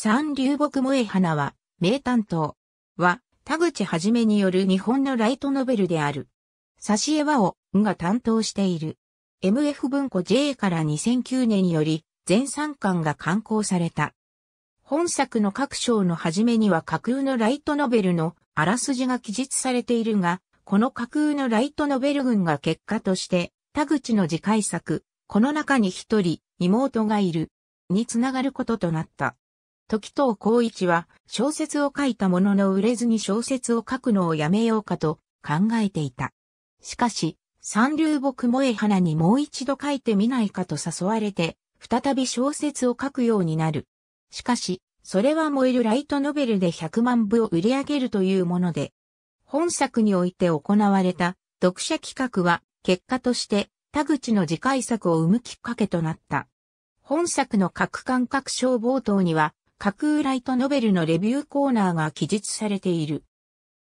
三流木萌え花は、名探偵は、田口はじめによる日本のライトノベルである。挿絵和を、が担当している。MF 文庫 J から2009年により、全三巻が刊行された。本作の各章の初めには架空のライトノベルのあらすじが記述されているが、この架空のライトノベル群が結果として、田口の次回作、この中に一人、妹がいる、につながることとなった。時藤光一は小説を書いたものの売れずに小説を書くのをやめようかと考えていた。しかし、三流木萌え花にもう一度書いてみないかと誘われて、再び小説を書くようになる。しかし、それは燃えるライトノベルで100万部を売り上げるというもので、本作において行われた読者企画は結果として田口の次回作を生むきっかけとなった。本作の各感各章冒頭には架空ライトノベルのレビューコーナーが記述されている。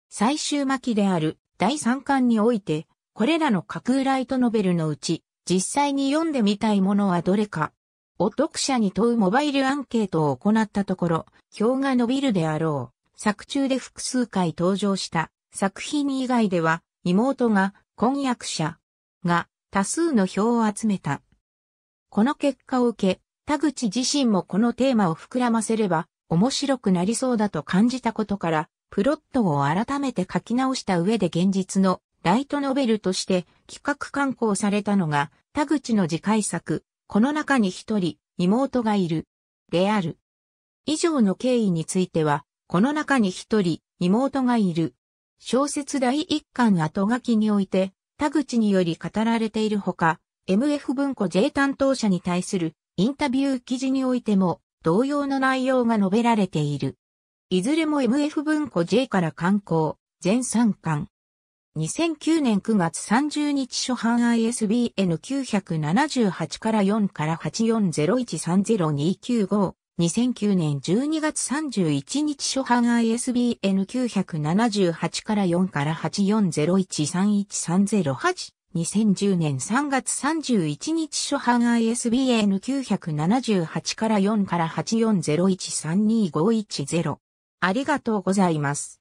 最終巻である第3巻において、これらの架空ライトノベルのうち、実際に読んでみたいものはどれか、お読者に問うモバイルアンケートを行ったところ、票が伸びるであろう。作中で複数回登場した作品以外では、妹が婚約者が多数の票を集めた。この結果を受け、田口自身もこのテーマを膨らませれば面白くなりそうだと感じたことから、プロットを改めて書き直した上で現実のライトノベルとして企画刊行されたのが、田口の次回作、この中に一人、妹がいる、である。以上の経緯については、この中に一人、妹がいる。小説第一巻後書きにおいて、田口により語られているほか、MF 文庫 J 担当者に対するインタビュー記事においても同様の内容が述べられている。いずれも MF 文庫 J から刊行、全3巻。2009年9月30日初版 ISBN 978から4から840130295。2009年12月31日初版 ISBN 978から4から840131308。2010年3月31日初版 ISBN 978から4から8401325110。ありがとうございます。